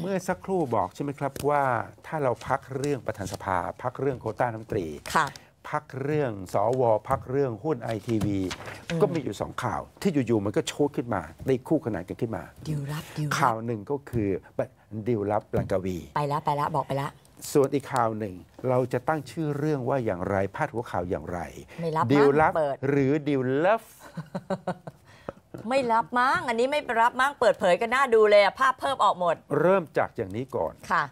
เมื่อสักครู่บอกใช่ไหมครับว่าถ้าเราพักเรื่องประธานสภา พักเรื่องโคต้าน้ำตรีพักเรื่องสวพักเรื่องหุ้นไอทีวีก็มีอยู่สองข่าวที่อยู่ๆมันก็โชดขึ้นมาได้คู่ขนานกันขึ้นมาดิวรับดิวข่าวหนึ่งก็คือดิวรับลังกวี ไปแล้วไปแล้ว บอกไปแล้ว ส่วนอีกข่าวหนึ่งเราจะตั้งชื่อเรื่องว่าอย่างไรพาดหัวข่าวอย่างไรดิวลับหรือดิวลับไม่รับมั้งอันนี้ไม่รับมั้งเปิดเผยกันหน้าดูเลยภาพเพิ่มออกหมด เริ่มจากอย่างนี้ก่อนค่ะ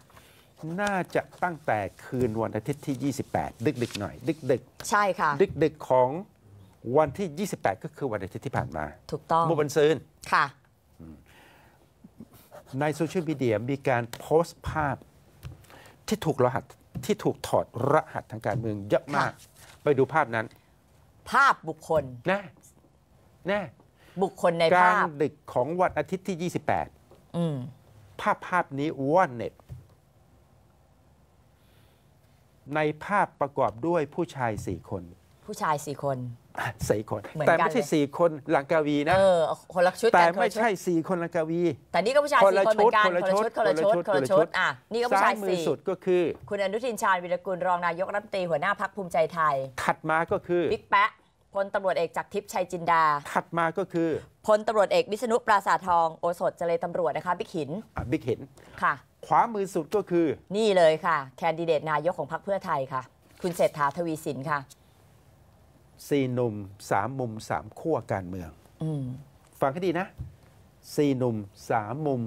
น่าจะตั้งแต่คืนวันอาทิตย์ที่ 28ดึกดกหน่อยดึกดกใช่ค่ะดึกดกของวันที่ 28 ก็คือวันอาทิตย์ที่ผ่านมา ถูกต้องมุ่ันซืนค่ะ ในโซเชียลมีเดียมีการโพสต์ภาพ ที่ถูกรหัสที่ถูกถอดรหัสทางการเมืองเยอะมาก ไปดูภาพนั้น ภาพบุคคลแน่แน่บุคคลในกลาภางพดึกของวันอาทิตย์ที่อืม28ภาพภาพนี้ว่อนเน็ตในภาพประกอบด้วยผู้ชายสี่คน ผู้ชายสี่คนสี่คนแต่ไม่ใช่สี่คนหลังกาวีนะเออคนละชุดแต่ไม่ใช่สี่คนหลังกาวี แต่นี่ก็ผู้ชายสี่คนเหมือนกันคนละชุดคนละชุดคนละชุดอ่ะนี่ก็ผู้ชายมือสี่สุดก็คือ คุณอนุทินชาญวิรกูลรองนายกรัฐมนตรีหัวหน้าพักภูมิใจไทยถัดมาก็คือบิ๊กแปะพลตำรวจเอกจากทิพย์ชัยจินดา ถัดมาก็คือ พลตำรวจเอกวิษณุปราสาททองโอสถเจริญตำรวจนะคะบิ๊กหินอ่บิ๊กหิน ค่ะ ขวามือสุดก็คือ นี่เลยค่ะ แคนดิเดตนายกของพรรคเพื่อไทยค่ะ คุณเศรษฐาทวีสินค่ะสี่หนุ่มสามมุมสามขั้วการเมือง อืมฟังให้ดีนะสี่หนุ่มสามมุม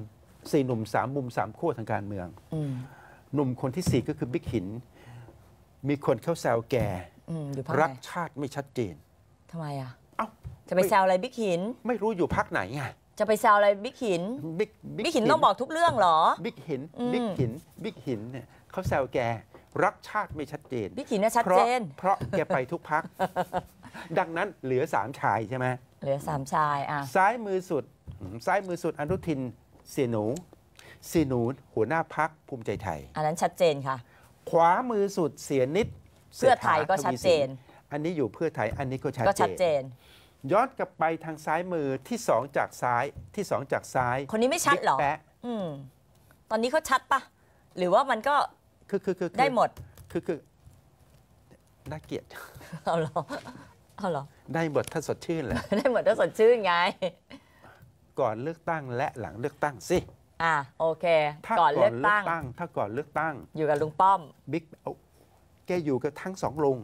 สี่หนุ่มสามมุมสามขั้วทางการเมือง อืมหนุ่มคนที่สี่ก็คือบิ๊กหิน มีคนเข้าแซวแก่รักชาติไม่ชัดเจนทำไมอ่ะเอ้าจะไปแซวอะไรบิ๊กหิน ไม่รู้อยู่พักไหนไงจะไปแซวอะไรบิ๊กหิน บิ๊กบิ๊กหินต้องบอกทุกเรื่องหรอ บิ๊กหินบิ๊กหิน บิ๊กหินเนี่ยเขาแซวแก รักชาติไม่ชัดเจนบิ๊กหินเนี่ยชัดเจนเพราะแกไปทุกพัก ดังนั้นเหลือสามชายใช่ไหมเหลือสามชาย อ่ะ ซ้ายมือสุดซ้ายมือสุดอนุทินเสียหนู เสียหนูหัวหน้าพักภูมิใจไทย อันนั้นชัดเจนค่ะ ขวามือสุดเสียนิด เสื้อไทยก็ชัดเจนอันนี้อยู่เพื่อไทยอันนี้ก็ชัดเจนย้อนกลับไปทางซ้ายมือที่สองจากซ้ายที่สองจากซ้าย คนนี้ไม่ชัดเหรอกอืมตอนนี้เขาชัดปะหรือว่ามันก็คือคือคือได้หมดคือคือน่าเกลียดเอาหรอเอาหรอได้หมดถ้าสดชื่นเลยได้หมดถ้าสดชื่นไง ก่อนเลือกตั้งและหลังเลือกตั้งสิ อ่าโอเคถ้าก่อนเลือกตั้งถ้าก่อนเลือกตั้ง อยู่กับลุงป้อมบิ๊กแกอยู่กับทั้งสองลุง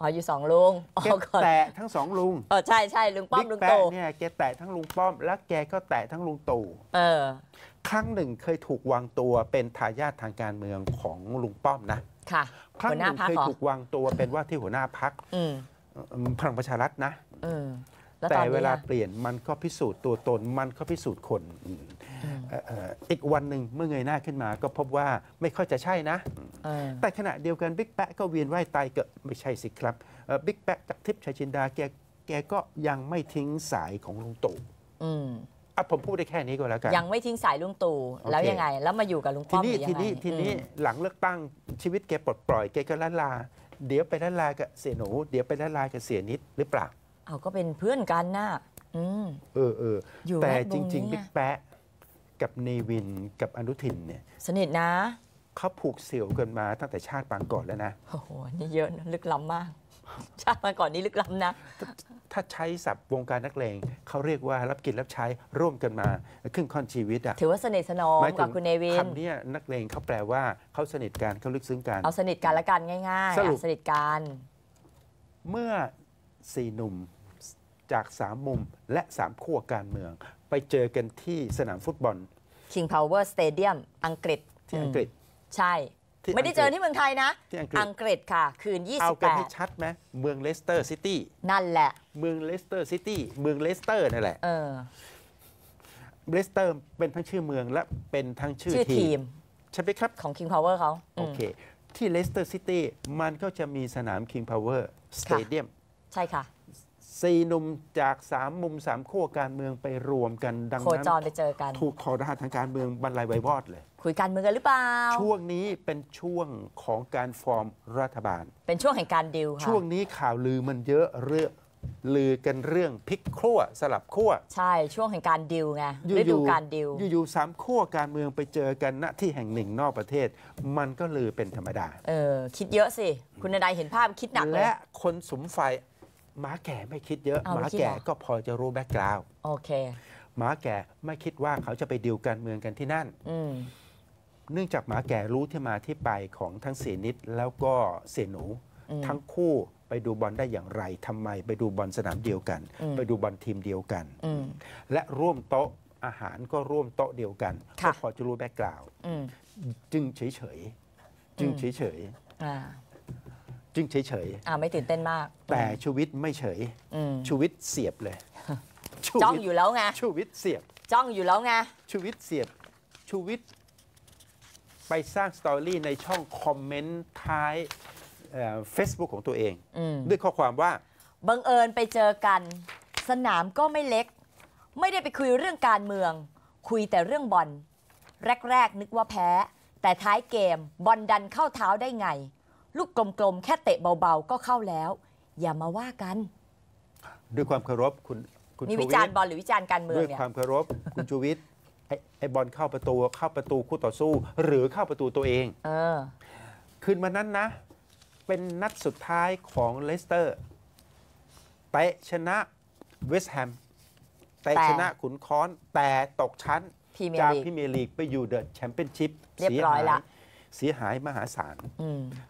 อ๋ออยู่สองลุงแกแตะทั้งสองลุงเออใช่ใช่ลุงป้อมลุงตู่เนี่ยแกแตะทั้งลุงป้อม และแกก็แตะทั้งลุงตู่ เออ ครั้งหนึ่งเคยถูกวางตัวเป็นทายาททางการเมืองของลุงป้อมนะ ค่ะ ครั้งหนึ่งเคยถูกวางตัวเป็นว่าที่หัวหน้าพักพลังประชารัฐนะแต่เวลาเปลี่ยนมันก็พิสูจน์ตัวตน มันก็พิสูจน์คนอีกวันหนึ่งเมื่อเงยหน้าขึ้นมาก็พบว่าไม่ค่อยจะใช่นะแต่ขณะเดียวกันบิ๊กแปะก็เวียนว่ายตายเกิดไม่ใช่สิครับบิ๊กแปะจากทิพย์ชัยชินดาแกแกก็ยังไม่ทิ้งสายของลุงตู่อ่ะผมพูดได้แค่นี้ก็แล้วกันยังไม่ทิ้งสายลุงตู่แล้วยังไง แล้วมาอยู่กับลุงป้อมทีนี้ทีนี้ทีนี้หลังเลือกตั้งชีวิตแกปลดปล่อยแกก็ละลาเดี๋ยวไปละลากับเสียหนู เดี๋ยวไปละลากับเสียนิดหรือเปล่าเอาก็เป็นเพื่อนกันนะอืมเออเอออแต่แงจริงๆบิ๊กแปะ กับเนวิน กับอนุทินเนี่ยสนิทนะเขาผูกเสี่ยวกันมา ตั้งแต่ชาติปางก่อนแล้วนะโอ้โหนี่เยอะนะลึกล้ำมาก ชาติปางก่อนนี้ลึกล้ำนะ ถ้าใช้ศัพท์วงการนักเลงเขาเรียกว่ารับกินรับใช้ร่วมกันมาครึ่งค่อนชีวิตอ่ะถือว่าสนิทสนมกับคุณเนวิน คำนี้นักเลงเขาแปลว่าเขาสนิทกันเขาลึกซึ้งกันเอาสนิทกันละกันง่ายๆสรุปสนิทกันเมื่อสี่หนุ่มจาก 3 มุมและ 3 ขั้วการเมือง ไปเจอกันที่สนามฟุตบอล King Power Stadium อังกฤษที่อังกฤษใช่ ไม่ได้เจอที่เมืองไทยนะที่อังกฤษอังกฤษค่ะ คืน 28 เอากันให้ชัดไหมเมืองเลสเตอร์ซิตี้นั่นแหละ เมืองเลสเตอร์ซิตี้เมืองเลสเตอร์นั่นแหละเออเลสเตอร์เป็นทั้งชื่อเมืองและเป็นทั้งชื่อทีมใช่ไหมครับของ King Power เขาโอเคที่เลสเตอร์ซิตี้มันก็จะมีสนาม King Power Stadium ใช่ค่ะสี่หนุ่มจากสามมุมสามขั้วการเมืองไปรวมกัน ดังนั้นจรไปเจอกันถูกถอดรหัสทางการเมืองบรรลัยไว้วอดเลย คุยการเมืองกันหรือเปล่า ช่วงนี้เป็นช่วงของการฟอร์มรัฐบาล เป็นช่วงแห่งการดิวค่ะ ช่วงนี้ข่าวลือมันเยอะเรื่อง ลือกันเรื่องพลิกขั้วสลับขั้วใช่ช่วงแห่งการดิวไงฤดูการดิวอยู่ๆสามขั้วการเมืองไปเจอกันณ ที่แห่งหนึ่งนอกประเทศ มันก็ลือเป็นธรรมดา เออคิดเยอะสิคุณนายเห็นภาพคิดหนักเลยและคนสมไฟหมาแก่ไม่คิดเยอะหมาแก่ก็พอจะรู้แบ็กกราวด์โอเค หมาแก่ไม่คิดว่าเขาจะไปดิวการเมืองกันที่นั่นเนื่องจากหมาแก่รู้ที่มาที่ไปของทั้งเสียนิดแล้วก็เสียหนู ทั้งคู่ไปดูบอลได้อย่างไรทำไม ไปดูบอลสนามเดียวกัน ไปดูบอลทีมเดียวกันและร่วมโต๊ะอาหารก็ร่วมโต๊ะเดียวกันก็พอจะรู้แบ็กกราวด์จึงเฉยๆจึงเฉยๆจึงเฉยเฉยอ่าไม่ตื่นเต้นมาก แต่ชูวิทย์ไม่เฉยชูวิทย์เสียบเลย จ้องอยู่แล้วไงชูวิทย์เสียบ จ้องอยู่แล้วไงชูวิทย์เสียบชูวิทย์ไปสร้างสตอรี่ในช่องคอมเมนต์ท้ายเฟซบุ๊กของตัวเอง ด้วยข้อความว่า บังเอิญไปเจอกัน สนามก็ไม่เล็กไม่ได้ไปคุยเรื่องการเมือง คุยแต่เรื่องบอลแรกๆนึกว่าแพ้ แต่ท้ายเกมบอลดันเข้าเท้าได้ไงลูกกลมๆ แค่เตะเบาๆ ก็เข้าแล้ว อย่ามาว่ากัน ด้วยความเคารพคุณคุณมีวิจารณ์บอลหรือวิจารณ์การเมืองด้วยเนี่ยความเคารพคุณชูวิทย์ไอ้ไอ้บอลเข้าประตูเข้าประตูคู่ต่อสู้ หรือเข้าประตูตัวเองเออคืนวันนั้นนะ เป็นนัดสุดท้ายของเลสเตอร์เตะชนะเวสต์แฮมเตะชนะขุนค้อนแต่ตกชั้น จากพรีเมียร์ลีกไปอยู่เดอะแชมเปี้ยนชิพเรียบร้อยแล้วเสียหายมหาศาล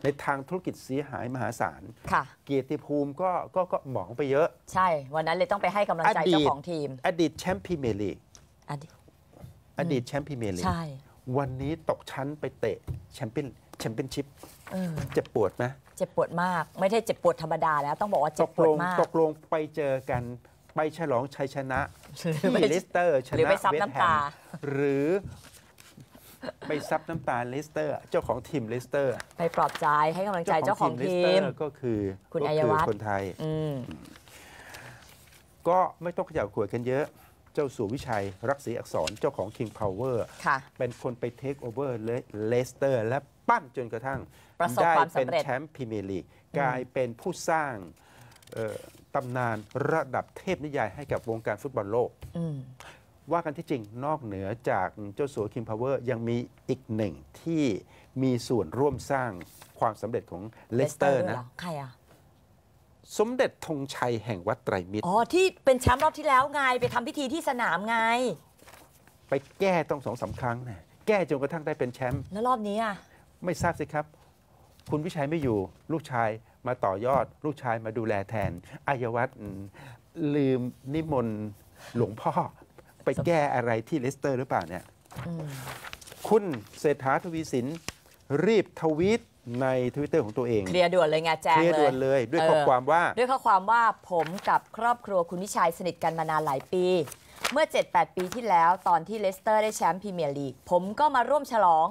ในทางธุรกิจเสียหายมหาศาลเกียรติภูมิก็ก็ก็หมองไปเยอะ ใช่ วันนั้นเลยต้องไปให้กำลังใจเจ้าของทีม อดีตแชมป์พรีเมียร์ลีกอดีตแชมป์พรีเมียร์ลีกวันนี้ตกชั้นไปเตะแชมเปี้ยนแชมเปี้ยนชิพเจ็บปวดไหมเจ็บปวดมากไม่ได้เจ็บปวดธรรมดา แล้วต้องบอกว่าเจ็บปวดมาก ตกลงไปเจอกัน ไปฉลองชัยชนะที่ลิสเตอร์ชนะเวสต์แฮมหรือไปซับน้ำตาเลสเตอร์ เจ้าของทีมเลสเตอร์ไปปลอบใจให้กำลังใจเจ้าของทีมก็คือ คุณอายวัฒน์คนไทยก็ไม่ต้องขยับขวยกันเยอะเจ้าสุวิชัยรักษีอักษรเจ้าของงพาวเวอร์เป็นคนไปเทคโอเวอร์เลสเตอร์ และปั้นจนกระทั่งได้เป็นแชมป์พรีเมียร์ลีกกลายเป็นผู้สร้างตำนานระดับเทพนิยายให้กับวงการฟุตบอลโลกว่ากันที่จริงนอกเหนือจากเจ้าสัวคิมพาวเวอร์ ยังมีอีกหนึ่งที่มีส่วนร่วมสร้างความสำเร็จของเลสเตอร์นะใครอ่ะสมเด็จธงชัยแห่งวัดไตรมิตรอ๋อ ที่เป็นแชมป์รอบที่แล้วไงไปทำพิธีที่สนามไง ไปแก้ต้องสองสาครั้งนะแก้จนกระทั่งได้เป็นแชมป์แล้วรอบนี้อ่ะ ไม่ทราบสิครับ คุณวิชัยไม่อยู่ลูกชายมาต่อยอด ลูกชายมาดูแลแทนอายวัตรลืมนิมนต์หลวงพ่อไปแก้อะไรที่เลสเตอร์หรือเปล่าเนี่ยคุณเศรษฐาทวีสินรีบทวีตในทวิตเตอร์ของตัวเอง เคลียร์ด่วนเลยไง แจ้งเคลียร์ด่วนเลยด้วยข้อความว่า ด้วยข้อความว่าผมกับครอบครัวคุณวิชัยสนิทกันมานานหลายปี เมื่อ 7-8 ปีที่แล้วตอนที่เลสเตอร์ได้แชมป์พรีเมียร์ลีก ผมก็มาร่วมฉลอง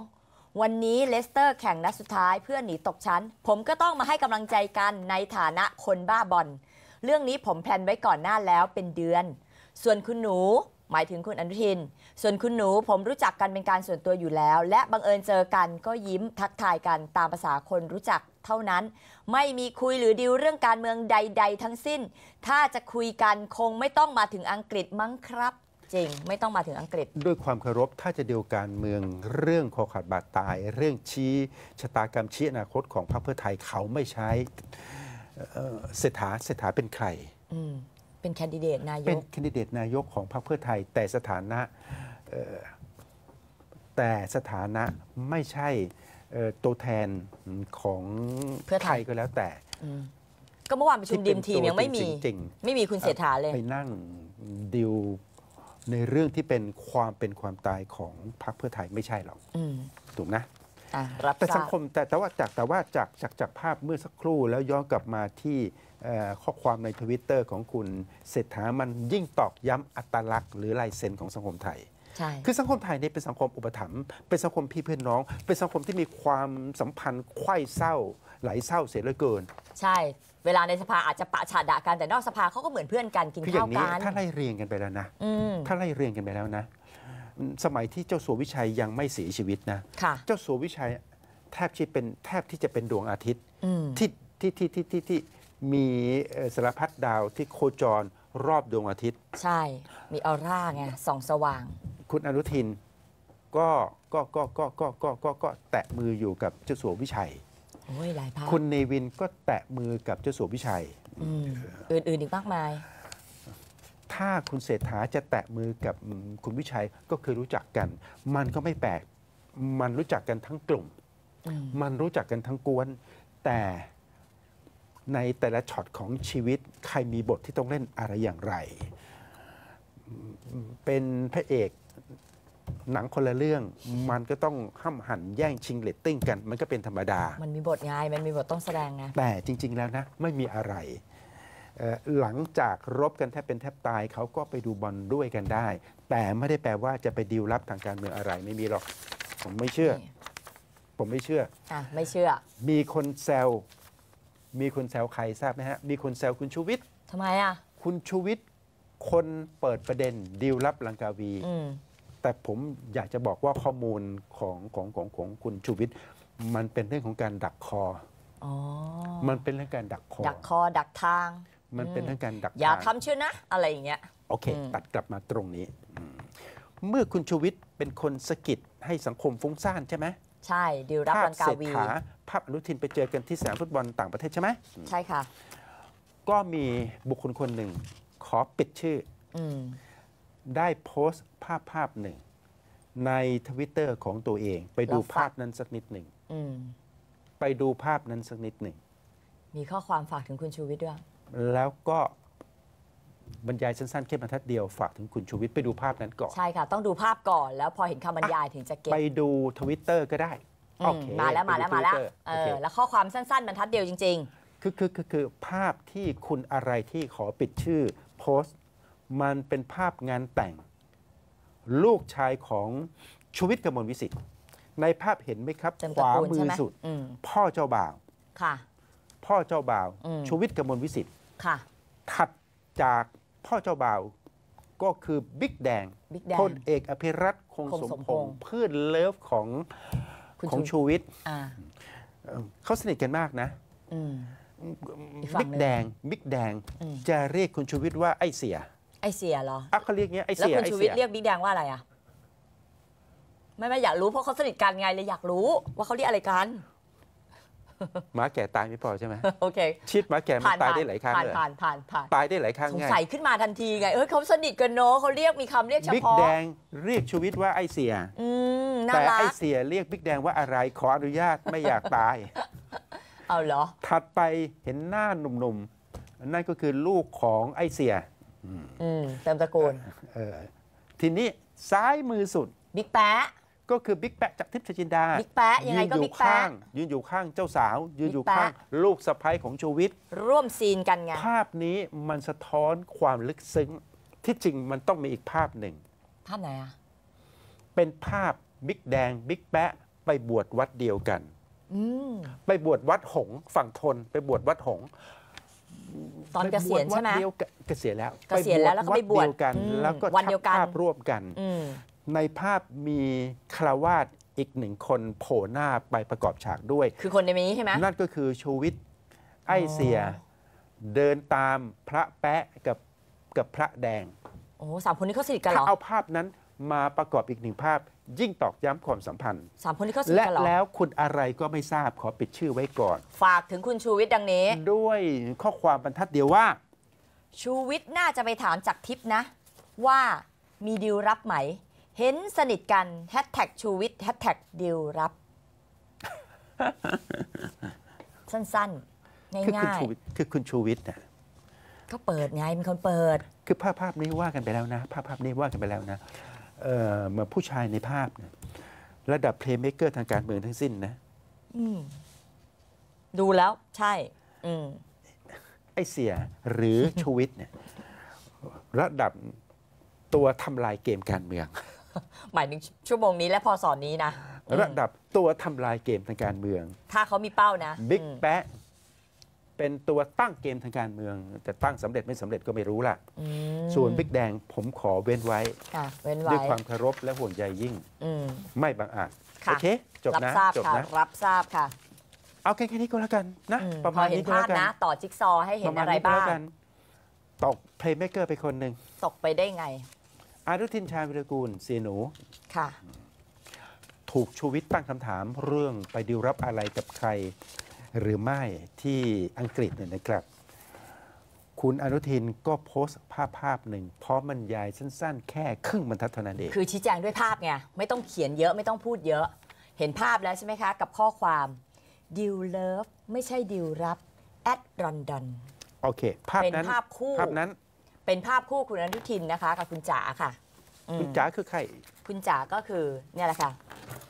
วันนี้เลสเตอร์ แข่งนัดสุดท้ายเพื่อหนีตกชั้น ผมก็ต้องมาให้กำลังใจกันในฐานะคนบ้าบอล เรื่องนี้ผมแพลนไว้ก่อนหน้าแล้วเป็นเดือน ส่วนคุณหนูหมายถึงคุณอนุทิน ส่วนคุณหนูผมรู้จักกันเป็นการส่วนตัวอยู่แล้ว และบังเอิญเจอกันก็ยิ้มทักทายกันตามภาษาคนรู้จักเท่านั้น ไม่มีคุยหรือดิวเรื่องการเมืองใด ๆ ทั้งสิ้น ถ้าจะคุยกันคงไม่ต้องมาถึงอังกฤษมั้งครับ จริงไม่ต้องมาถึงอังกฤษ ด้วยความเคารพถ้าจะเดียวการเมืองเรื่องคอขาดบาดตาย เรื่องชี้ชะตากรรมชี้อนาคตของพรรคเพื่อไทยเขาไม่ใช้เศรษฐาเศรษฐาเป็นใครเป็นแคนดิเดตนายกเป็นแคนดิเดตนายกของพรรคเพื่อไทย แต่สถานะแต่สถานะไม่ใช่ตัวแทนของเพื่อไทยก็แล้วแต่ก็เมื่อวานประชุมดีมทีมยังไม่มี ไม่มีคุณเสียฐาเลย ไปนั่งดิวในเรื่องที่เป็นความเป็นความตายของพรรคเพื่อไทยไม่ใช่หรอกถูกนะรับแต่สังคมแต่แต่ว่าจากแต่ว่าจากจากจากภาพเมื่อสักครู่แล้วย้อนกลับมาที่ข้อความในทวิตเตอร์ของคุณเศรษฐามันยิ่งตอกย้ำอัตลักษณ์หรือลายเซ็นของสังคมไทย คือสังคมไทยเนี่ยเป็นสังคมอุปถัมภ์เป็นสังคมพี่เพื่อนน้อง เป็นสังคมที่มีความสัมพันธ์ไข้เศร้าไหลเศร้าเสียเหลือเกิน ใช่ เวลาในสภาอาจจะปะฉาดด่ากันแต่นอกสภาเขาก็เหมือนเพื่อนกันกินข้าวกันถ้าไล่เรียงกันไปแล้วนะถ้าไล่เรียงกันไปแล้วนะสมัยที่เจ้าสัววิชัยยังไม่เสียชีวิตนะะเจ้าสัววิชัยแทบที่เป็นแทบที่จะเป็นดวงอาทิตย์ที่ที่ที่ที่ที่ที่มีสารพัดดาวที่โคจรรอบดวงอาทิตย์ ใช่มีออร่าไงส่อง สว่าง คุณอนุทินก็ก็ก็ก็ก็ก็ก็ก็แตะมืออยู่กับเจ้าสัววิชัยโอ้ยหลายพันคุณเนวินก็แตะมือกับเจ้าสัววิชัยอื่นอื่นอีกมากมายถ้าคุณเศรษฐาจะแตะมือกับคุณวิชัยก็คือรู้จักกัน มันก็ไม่แปลกมันรู้จักกันทั้งกลุ่ม มันรู้จักกันทั้งกวนแต่ในแต่ละช็อตของชีวิตใครมีบทที่ต้องเล่นอะไรอย่างไร เป็นพระเอกหนังคนละเรื่อง มันก็ต้องห้ำหันแย่งชิงเลตติ้งกันมันก็เป็นธรรมดา มันมีบทไงมันมีบทต้องแสดงไงแต่จริง ๆแล้วนะไม่มีอะไรหลังจากรบกันแทบเป็นแทบตายเขาก็ไปดูบอลด้วยกันได้ แต่ไม่ได้แปลว่าจะไปดีลลับทางการเมืองอะไรไม่มีหรอก ผมไม่เชื่อ ผมไม่เชื่ออ่ะไม่เชื่อ มีคนแซวมีคนแซวใครทราบไหมฮะมีคนแซวคุณชูวิทย์ทำไมอ่ะ คุณชูวิทย์คนเปิดประเด็นดีลลับลังกาวีแต่ผมอยากจะบอกว่าข้อมูลของของของของคุณชูวิทย์มันเป็นเรื่องของการดักคอ Oh. อมันเป็นเรื่องการดักคอ ดักคอดักทางมันเป็นทั้งการดักอย่าทำเชื่อนะ อะไรอย่างเงี้ย โอเค ตัดกลับมาตรงนี้ เมื่อคุณชูวิทย์เป็นคนสกิดให้สังคมฟุ้งซ่านใช่ไหม ใช่ ดิวรับรันกาวีภาพอนุทินไปเจอกันที่สนามฟุตบอลต่างประเทศใช่ไหม ใช่ค่ะ ก็มีบุคคลคนหนึ่ง ขอปิดชื่ออได้โพสต์ภาพภาพหนึ่ง ในทวิตเตอร์ของตัวเอง ไปดูภาพนั้นสักนิดหนึ่งไปดูภาพนั้นสักนิดหนึ่ง มีข้อความฝากถึงคุณชูวิทย์ด้วยแล้วก็บรรยายสั้นๆแค่บรรทัดเดียวฝากถึงคุณชูวิทย์ไปดูภาพนั้นก่อน ใช่ค่ะต้องดูภาพก่อน แล้วพอเห็นคำบรรยายถึงจะเก็บไปดูทวิตเตอร์ก็ได้โอเคมาแล้วมาแล้วมาแล้วเออแล้วข้อความสั้นๆ บรรทัดเดียวจริงๆคือคือคือคือภาพที่คุณอะไรที่ขอปิดชื่อโพสต์ มันเป็นภาพงานแต่ง ลูกชายของชูวิทย์กมลวิสิทธิ์ในภาพเห็นไหมครับขวามือสุดพ่อเจ้าบ่าวค่ะพ่อ เจ้าบ่าวชูวิทย์กมลวิสิทธิ์ถัดจากพ่อเจ้าบ่าวก็คือบิ๊กแดงพลเอกอภิรัตคงสมพงศ์เพื่อนเลิฟของของชูวิทย์เขาสนิทกันมากนะบิ๊กแดงบิ๊กแดง จะเรียก คุณชูวิทย์ว่าไอเสีย ไอเสียเหรอเขาเรียกเงี้ยไอเสียแล้วคุณชูวิทย์เรียกบิ๊กแดงว่าอะไรอ่ะ ไม่ไม่อยากรู้ เพราะเขาสนิทกันไงเลยอยากรู้ ว่าเขาเรียกอะไรกันหมาแก่ตายไม่พอใช่ไหม โอเคชิดหมาแก่มันตายได้หลายครั้งเลย ผ่านผ่านผ่านตายได้หลายครั้งสงง่สัยขึ้นมาทันทีไง เออเขาสนิทกันเนาะเขาเรียกมีคำเรียกเฉพาะ บิ๊กแดงเรียกชูวิทย์ว่าไอเสียอืมแต่ไอเสียเรียกบิ๊กแดงว่าอะไร ขออนุญาตไม่อยากตาย เอาเหรอ ถัดไปเห็นหน้าหนุ่มๆ นั่นก็คือลูกของไอเสียอืมเติมตระกูลเออ ทีนี้ซ้ายมือสุด บิ๊กแปะก็คือบิ๊กแปะจากทิพย์ชจินดา บิ๊กแปะยังไงก็บิ๊กแปะยืนอยู่ข้างเจ้าสาว ยืนอยู่ข้างลูกสะใภ้ของชูวิทย์ร่วมซีนกันไงภาพนี้มันสะท้อนความลึกซึ้งที่จริงมันต้องมีอีกภาพหนึ่ง ภาพไหนอ่ะ เป็นภาพบิ๊กแดงบิ๊กแปะไปบวชวัดเดียวกันไปบวชวัดหง ฝั่งทนไปบวชวัดหง ตอนเกษียณใช่ไหมเกษียณแล้วเกษียณแล้วแล้วก็ไปบวชกัน แล้วก็วันเดียวกันร่วมกันในภาพมีคราวาสอีกหนึ่งคนโผล่หน้าไปประกอบฉากด้วย คือคนในนี้ใช่ไหมนั่นก็คือชูวิทย์ไอ้เสียเดินตามพระแปะกับกับพระแดงโอ้สามคนนี้เขาสนิทกันเหรอเอาภาพนั้นมาประกอบอีกหนึ่งภาพ ยิ่งตอกย้ำความสัมพันธ์สามคนนี้เขาสนิทกันเหรอและแล้วคุณอะไรก็ไม่ทราบขอปิดชื่อไว้ก่อน ฝากถึงคุณชูวิทย์ดังนี้ ด้วยข้อความบรรทัดเดียวว่าชูวิทย์น่าจะไปถามจากทิพนะ ว่ามีดีลรับไหมเห็นสนิทกันแฮชแท็กชูวิทย์แฮชแท็กดิวรับ สั้นๆ ง่ายๆ คือคุณชูวิทย์คือคุณชูวิทย์น่ะก็เปิดไงเป็นคนเปิด คือภาพภาพนี้ว่ากันไปแล้วนะภาพภาพนี้ว่ากันไปแล้วนะเอ่อมาผู้ชายในภาพเนี่ยระดับเพลย์เมคเกอร์ทางการเมืองทั้งสิ้นนะดูแล้วใช่อืมไอเสียหรือชูวิทย์เนี่ยระดับตัวทำลายเกมการเมืองหมายถึงชั่วโมงนี้และพอสอนนี้นะระดับตัวทำลายเกมทางการเมือง ถ้าเขามีเป้านะบิ๊ก แปะ เป็นตัวตั้งเกมทางการเมือง แต่ตั้งสำเร็จไม่สำเร็จก็ไม่รู้ล่ะส่วนบิ๊กแดงผมขอเว้นไว้ด้วยความเคารพและห่วงใยยิ่งไม่บังอาจโอเค จบนะจบนะรับทราบค่ะเอาแค่นี้ก็แล้วกันนะ ประมาณนี้ก็แล้วกันนะต่อจิ๊กซอให้เห็นอะไรบ้างตกเพลย์เมเกอร์ไปคนหนึ่งตกไปได้ไงอารุทินชาญวิรกูลเสียหนู ค่ะ ถูกชูวิทย์ตั้งคำถามเรื่องไปดิวรับอะไรกับใครหรือไม่ที่อังกฤษเนี่ยนะครับ คุณอนุทินก็โพสต์ภาพภาพหนึ่งพร้อมบรรยายสั้น ๆ แค่ครึ่งบรรทัดเท่านั้นเอง คือชี้แจงด้วยภาพไง ไม่ต้องเขียนเยอะไม่ต้องพูดเยอะ เห็นภาพแล้วใช่ไหมคะ กับข้อความดิวเลิฟไม่ใช่ดิวรับแอดรอนดอนโอเคภาพนั้นภาพคู่ภาพนั้นเป็นภาพคู่คุณอนุทินนะคะกับคุณจ๋าค่ะ คุณจ๋าคือใครคุณจ๋าก็คือเนี่ยแหละค่ะ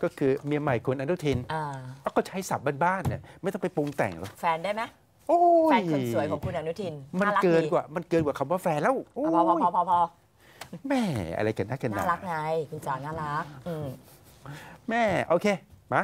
ก็คือเมียใหม่คุณอนุทินอ่า้วก็ใช้ศัพท์บ้านๆเนี่ยไม่ต้องไปปรุงแต่งหรอกแฟนได้ไหมแฟนคนสวยของคุณอนุทินมันเกินกว่ามันเกินกว่าคำว่าแฟนแล้วพอพอพอพอแม่อะไรกันนักกันน่ารักไงคุณจ๋าน่ารักอืมแม่โอเคมา